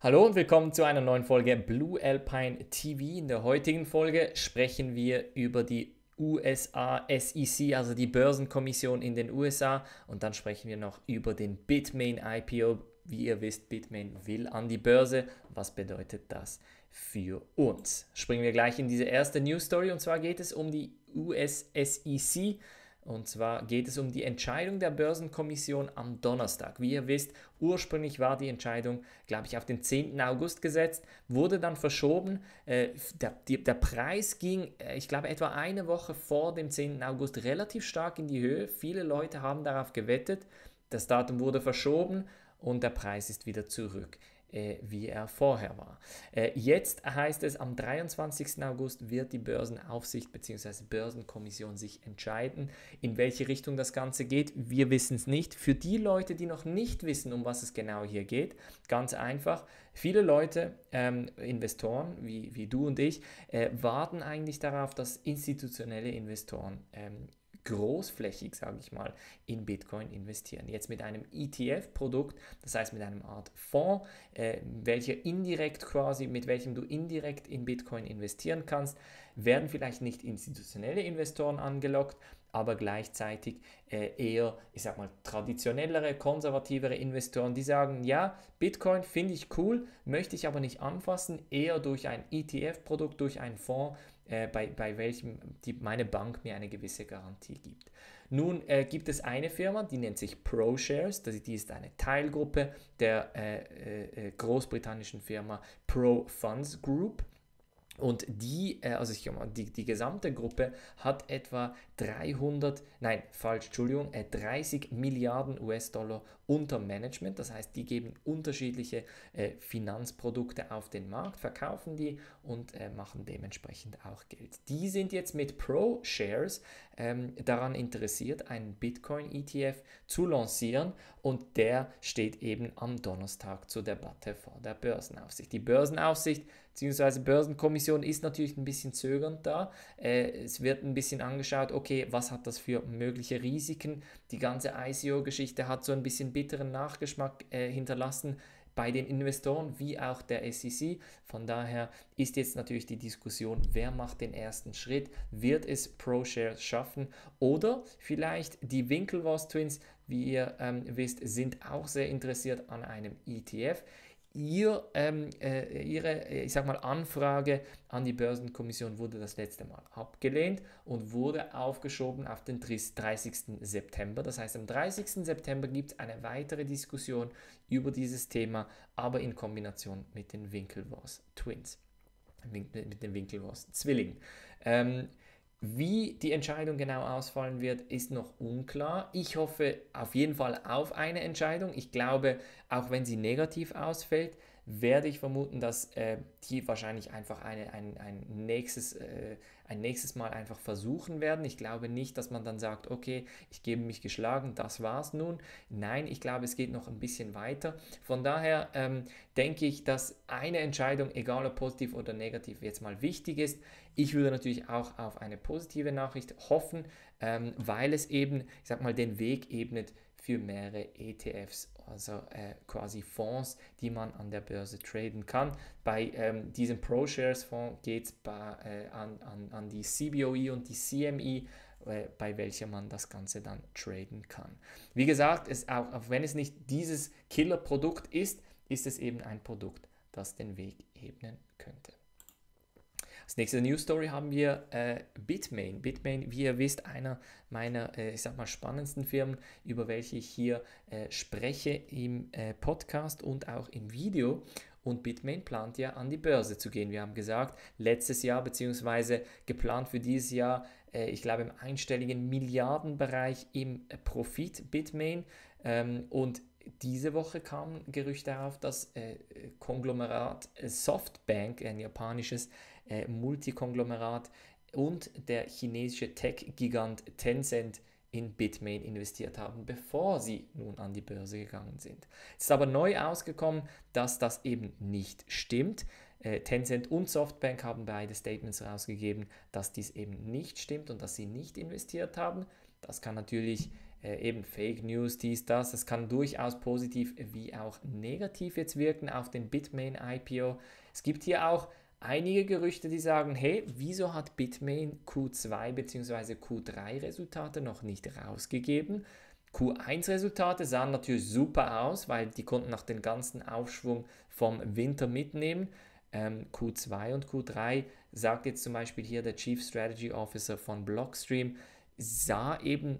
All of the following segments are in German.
Hallo und willkommen zu einer neuen Folge Blue Alpine TV. In der heutigen Folge sprechen wir über die USA SEC, also die Börsenkommission in den USA. Und dann sprechen wir noch über den Bitmain IPO. Wie ihr wisst, Bitmain will an die Börse. Was bedeutet das für uns? Springen wir gleich in diese erste News Story. Und zwar geht es um die US SEC. Und zwar geht es um die Entscheidung der Börsenkommission am Donnerstag. Wie ihr wisst, ursprünglich war die Entscheidung, glaube ich, auf den 10. August gesetzt, wurde dann verschoben. Äh, der, die, der, Preis ging, äh, ich glaube, etwa eine Woche vor dem 10. August relativ stark in die Höhe. Viele Leute haben darauf gewettet. Das Datum wurde verschoben und der Preis ist wieder zurück. Äh, wie er vorher war. Äh, jetzt heißt es, am 23. August wird die Börsenaufsicht bzw. Börsenkommission sich entscheiden, in welche Richtung das Ganze geht. Wir wissen es nicht. Für die Leute, die noch nicht wissen, um was es genau hier geht, ganz einfach, viele Leute, ähm, Investoren wie, wie du und ich, äh, warten eigentlich darauf, dass institutionelle Investoren ähm, großflächig, sage ich mal, in Bitcoin investieren. Jetzt mit einem ETF-Produkt, das heißt mit einem Art Fonds, äh, welcher indirekt quasi, mit welchem du indirekt in Bitcoin investieren kannst, werden vielleicht nicht institutionelle Investoren angelockt, aber gleichzeitig äh, eher, ich sag mal, traditionellere, konservativere Investoren, die sagen, ja, Bitcoin finde ich cool, möchte ich aber nicht anfassen, eher durch ein ETF-Produkt, durch einen Fonds, äh, bei, bei welchem die, meine Bank mir eine gewisse Garantie gibt. Nun äh, gibt es eine Firma, die nennt sich ProShares, die ist eine Teilgruppe der äh, äh, äh, großbritannischen Firma ProFunds Group. Und die, äh, also ich mal, die, die gesamte Gruppe hat etwa 300, nein, falsch, Entschuldigung, 30 äh, Milliarden US-Dollar unter Management. Das heißt, die geben unterschiedliche äh, Finanzprodukte auf den Markt, verkaufen die und machen dementsprechend auch Geld. Die sind jetzt mit ProShares ähm, daran interessiert, einen Bitcoin-ETF zu lancieren und der steht eben am Donnerstag zur Debatte vor der Börsenaufsicht. Die Börsenaufsicht bzw. Börsenkommission Kommission ist natürlich ein bisschen zögernd da. Äh, es wird ein bisschen angeschaut, okay, was hat das für mögliche Risiken? Die ganze ICO-Geschichte hat so ein bisschen bitteren Nachgeschmack äh, hinterlassen bei den Investoren wie auch der SEC. Von daher ist jetzt natürlich die Diskussion, wer macht den ersten Schritt, wird es ProShare schaffen oder vielleicht die Winklevoss Twins, wie ihr ähm, wisst, sind auch sehr interessiert an einem ETF ihr, ähm, äh, ihre, äh, ich sag mal, Anfrage an die Börsenkommission wurde das letzte Mal abgelehnt und wurde aufgeschoben auf den 30. September. Das heißt, am 30. September gibt es eine weitere Diskussion über dieses Thema, aber in Kombination mit den Winkelwurst Twins, mit den Winkelwurst Zwillingen. Ähm, wie die Entscheidung genau ausfallen wird, ist noch unklar. Ich hoffe auf jeden Fall auf eine Entscheidung. Ich glaube, auch wenn sie negativ ausfällt, werde ich vermuten, dass äh, die wahrscheinlich einfach eine, ein, ein, nächstes, äh, ein nächstes Mal einfach versuchen werden. Ich glaube nicht, dass man dann sagt, okay, ich gebe mich geschlagen, das war's nun. Nein, ich glaube, es geht noch ein bisschen weiter. Von daher ähm, denke ich, dass eine Entscheidung, egal ob positiv oder negativ, jetzt mal wichtig ist. Ich würde natürlich auch auf eine positive Nachricht hoffen, ähm, weil es eben, ich sag mal, den Weg ebnet für mehrere ETFs, also äh, quasi Fonds, die man an der Börse traden kann. Bei ähm, diesem ProShares Fonds geht es äh, an, an, an die CBOE und die CME äh, bei welcher man das Ganze dann traden kann. Wie gesagt, es auch, auch wenn es nicht dieses Killer-Produkt ist, ist es eben ein Produkt, das den Weg ebnen könnte. Als nächste News Story haben wir äh, Bitmain. Bitmain, wie ihr wisst, einer meiner, äh, ich sag mal, spannendsten Firmen, über welche ich hier äh, spreche im äh, Podcast und auch im Video. Und Bitmain plant ja an die Börse zu gehen. Wir haben gesagt, letztes Jahr bzw. geplant für dieses Jahr, äh, ich glaube im einstelligen Milliardenbereich im äh, Profit Bitmain. Ähm, und diese Woche kamen Gerüchte darauf, dass äh, Konglomerat äh, Softbank, ein japanisches äh, Multikonglomerat, und der chinesische Tech-Gigant Tencent in Bitmain investiert haben, bevor sie nun an die Börse gegangen sind. Es ist aber neu ausgekommen, dass das eben nicht stimmt. Äh, Tencent und Softbank haben beide Statements rausgegeben, dass dies eben nicht stimmt und dass sie nicht investiert haben. Das kann natürlich äh, eben Fake News, dies, das. Das kann durchaus positiv wie auch negativ jetzt wirken auf den Bitmain IPO. Es gibt hier auch einige Gerüchte, die sagen, hey, wieso hat Bitmain Q2 bzw. Q3 Resultate noch nicht rausgegeben? Q1 Resultate sahen natürlich super aus, weil die konnten nach den ganzen Aufschwung vom Winter mitnehmen. Ähm, Q2 und Q3 sagt jetzt zum Beispiel hier der Chief Strategy Officer von Blockstream, sah eben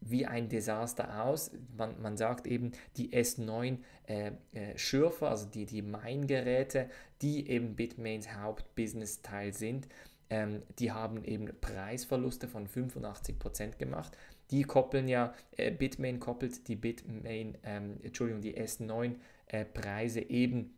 wie ein Desaster aus. Man, man sagt eben, die S9-Schürfer, äh, äh also die, die Mine-Geräte, die eben Bitmains hauptbusiness teil sind, ähm, die haben eben Preisverluste von 85% gemacht. Die koppeln ja, äh, Bitmain koppelt die Bitmain, ähm, Entschuldigung, die S9-Preise äh, eben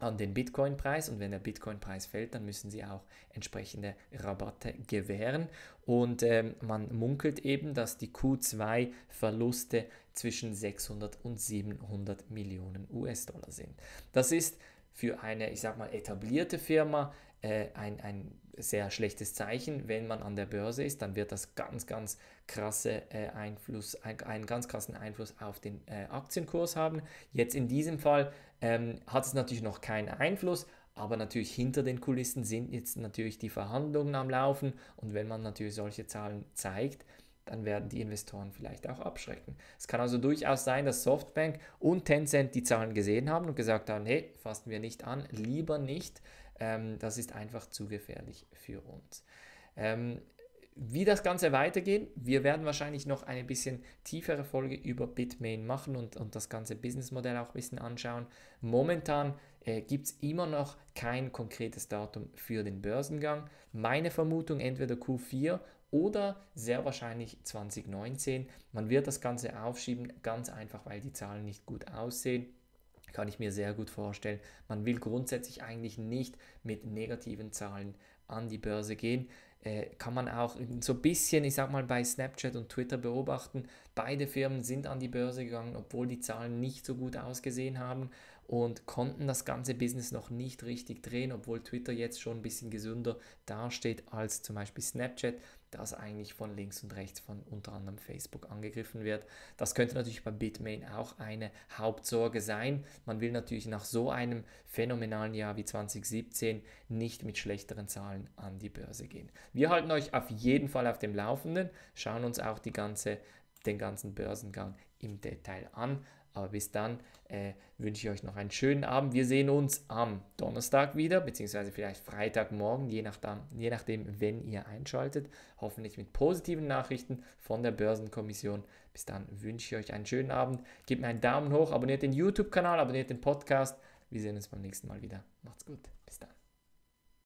an den Bitcoin-Preis und wenn der Bitcoin-Preis fällt, dann müssen sie auch entsprechende Rabatte gewähren. Und ähm, man munkelt eben, dass die Q2-Verluste zwischen 600 und 700 Millionen US-Dollar sind. Das ist für eine, ich sag mal, etablierte Firma äh, ein, ein sehr schlechtes Zeichen. Wenn man an der Börse ist, dann wird das ganz, ganz krasse äh, Einfluss, ein, einen ganz krassen Einfluss auf den äh, Aktienkurs haben. Jetzt in diesem Fall ähm, hat es natürlich noch keinen Einfluss, aber natürlich hinter den Kulissen sind jetzt natürlich die Verhandlungen am Laufen und wenn man natürlich solche Zahlen zeigt, dann werden die Investoren vielleicht auch abschrecken. Es kann also durchaus sein, dass Softbank und Tencent die Zahlen gesehen haben und gesagt haben, hey, fassen wir nicht an, lieber nicht, ähm, das ist einfach zu gefährlich für uns. Ähm, wie das Ganze weitergeht, wir werden wahrscheinlich noch eine bisschen tiefere Folge über Bitmain machen und, und das ganze Businessmodell auch ein bisschen anschauen. Momentan äh, gibt es immer noch kein konkretes Datum für den Börsengang. Meine Vermutung entweder Q4 oder sehr wahrscheinlich 2019. Man wird das Ganze aufschieben, ganz einfach, weil die Zahlen nicht gut aussehen kann ich mir sehr gut vorstellen. Man will grundsätzlich eigentlich nicht mit negativen Zahlen an die Börse gehen äh, kann man auch so ein bisschen, ich sag mal, bei Snapchat und Twitter beobachten. Beide Firmen sind an die Börse gegangen, obwohl die Zahlen nicht so gut ausgesehen haben und konnten das ganze Business noch nicht richtig drehen, obwohl Twitter jetzt schon ein bisschen gesünder dasteht als zum Beispiel Snapchat, das eigentlich von links und rechts von unter anderem Facebook angegriffen wird. Das könnte natürlich bei Bitmain auch eine Hauptsorge sein. Man will natürlich nach so einem phänomenalen Jahr wie 2017 nicht mit schlechteren Zahlen an die Börse gehen. Wir halten euch auf jeden Fall auf dem Laufenden, schauen uns auch die ganze, den ganzen Börsengang im Detail an. Aber bis dann äh, wünsche ich euch noch einen schönen Abend. Wir sehen uns am Donnerstag wieder, beziehungsweise vielleicht Freitagmorgen, je nachdem, je nachdem, wenn ihr einschaltet. Hoffentlich mit positiven Nachrichten von der Börsenkommission. Bis dann wünsche ich euch einen schönen Abend. Gebt mir einen Daumen hoch, abonniert den YouTube-Kanal, abonniert den Podcast. Wir sehen uns beim nächsten Mal wieder. Macht's gut.